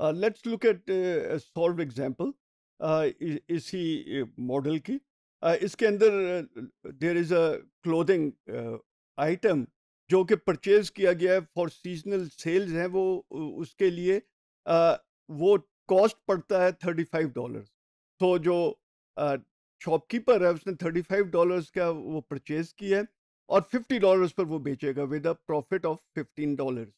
let's look at solve example इसी model की uh, इसके अंदर there is a clothing item uh, जो कि परचेज किया गया है फॉर सीजनल सेल्स हैं वो उसके लिए uh, वो कॉस्ट पड़ता है थर्टी फाइव डॉलर तो जो शॉपकीपर है उसने थर्टी फाइव डॉलर्स का वो परचेज किया है और फिफ्टी डॉलर्स पर वो बेचेगा with a profit of fifteen dollars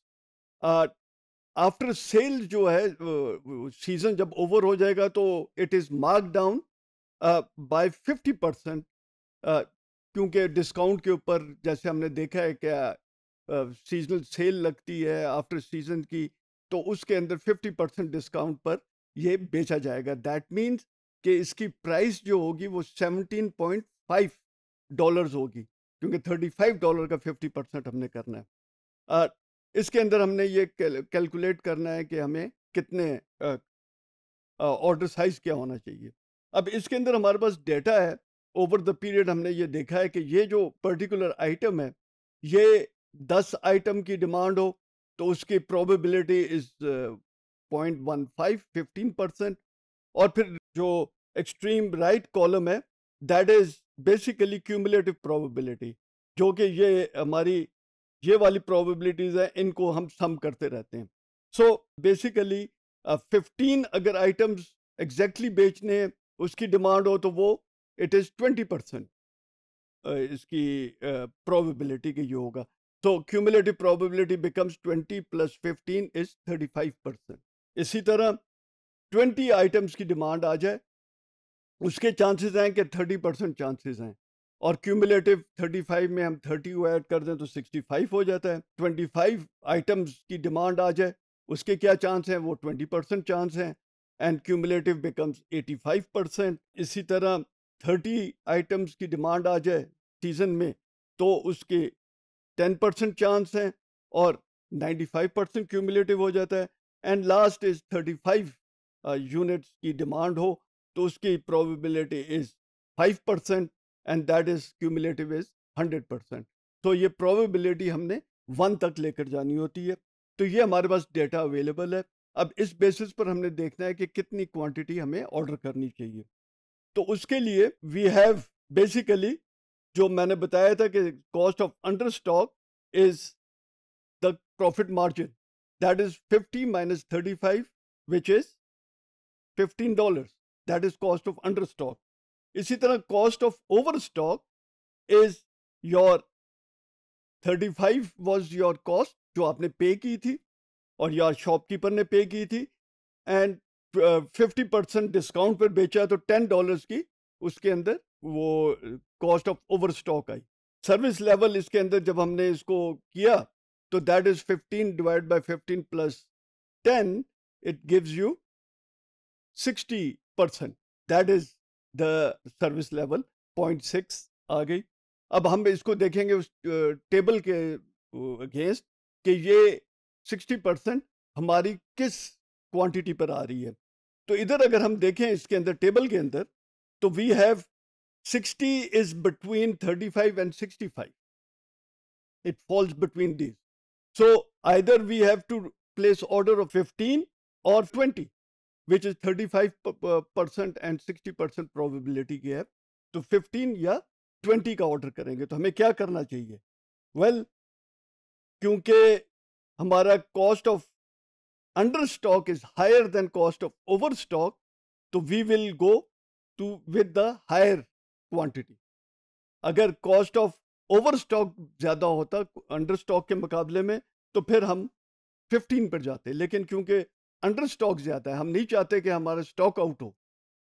after sale जो है सीजन जब ओवर हो जाएगा तो it is mark down by fifty percent क्योंकि डिस्काउंट के ऊपर जैसे हमने देखा है क्या सीजनल uh, सेल लगती है आफ्टर सीजन की तो उसके अंदर फिफ्टी परसेंट डिस्काउंट पर यह बेचा जाएगा दैट मीन्स कि इसकी प्राइस जो होगी वो सेवनटीन पॉइंट फाइव डॉलर होगी क्योंकि थर्टी फाइव डॉलर का फिफ्टी परसेंट हमने करना है इसके अंदर हमने ये कैलकुलेट करना है कि हमें कितने ऑर्डर साइज क्या होना चाहिए अब इसके अंदर हमारे पास डेटा है ओवर द पीरियड हमने ये देखा है कि ये जो पर्टिकुलर आइटम है ये दस आइटम की डिमांड हो तो उसकी probability is point one five fifteen percent और फिर जो एक्सट्रीम राइट कॉलम है that is basically cumulative probability जो कि ये हमारी ये वाली प्रोबेबिलिटीज हैं इनको हम सम करते रहते हैं सो बेसिकली फिफ्टीन अगर आइटम्स एग्जैक्टली बेचने उसकी डिमांड हो तो वो इट इज़ ट्वेंटी परसेंट इसकी प्रोबेबिलिटी uh, के ये होगा तो cumulative probability becomes twenty plus fifteen is thirty five percent इसी तरह ट्वेंटी आइटम्स की डिमांड आ जाए उसके चांसेस हैं कि थर्टी परसेंट चांसेस हैं और क्यूमुलेटिव 35 में हम 30 को ऐड कर दें तो 65 हो जाता है 25 आइटम्स की डिमांड आ जाए उसके क्या चांस हैं वो 20 परसेंट चांस हैं एंड क्यूमुलेटिव बिकम्स 85 परसेंट इसी तरह 30 आइटम्स की डिमांड आ जाए सीज़न में तो उसके 10 परसेंट चांस हैं और 95 परसेंट क्यूमुलेटिव हो जाता है एंड लास्ट इज़ 35 यूनिट्स की डिमांड हो तो उसकी probability is five percent and that is cumulative is hundred percent तो ये प्रोबेबिलिटी हमने वन तक लेकर जानी होती है तो ये हमारे पास डेटा अवेलेबल है अब इस बेसिस पर हमने देखना है कि कितनी क्वांटिटी हमें ऑर्डर करनी चाहिए तो उसके लिए वी हैव बेसिकली जो मैंने बताया था कि cost of under stock is the profit margin that is 50 minus thirty five which is 15 dollars that is cost of under stock इसी तरह cost of over stock is your thirty five was your cost जो आपने पे की थी और यार shopkeeper ने पे की थी एंड फिफ्टी परसेंट डिस्काउंट पर बेचा तो टेन डॉलर की उसके अंदर वो कॉस्ट ऑफ ओवर स्टॉक आई सर्विस लेवल इसके अंदर जब हमने इसको किया तो that is fifteen divide by fifteen plus ten it gives you sixty percent that is the service level point six आ गई अब हम इसको देखेंगे उस टेबल के अगेंस्ट कि ये सिक्सटी परसेंट हमारी किस क्वांटिटी पर आ रही है तो इधर अगर हम देखें इसके अंदर टेबल के अंदर तो we have sixty is between thirty five and sixty five it falls between these so either we have to place order of fifteen और twenty which is 35% and 60% probability की है तो 15 या 20 का ऑर्डर करेंगे तो हमें क्या करना चाहिए वेल well, क्योंकि हमारा cost of under stock is higher than cost of over stock तो we will go to with the higher quantity अगर कॉस्ट ऑफ ओवर स्टॉक ज़्यादा होता अंडर स्टॉक के मुकाबले में तो फिर हम 15 पर जाते लेकिन क्योंकि अंडर स्टॉक ज़्यादा है हम नहीं चाहते कि हमारा स्टॉक आउट हो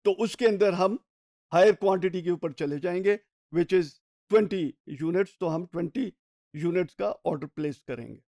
तो उसके अंदर हम हायर क्वांटिटी के ऊपर चले जाएंगे विच इज़ 20 यूनिट्स तो हम 20 यूनिट्स का ऑर्डर प्लेस करेंगे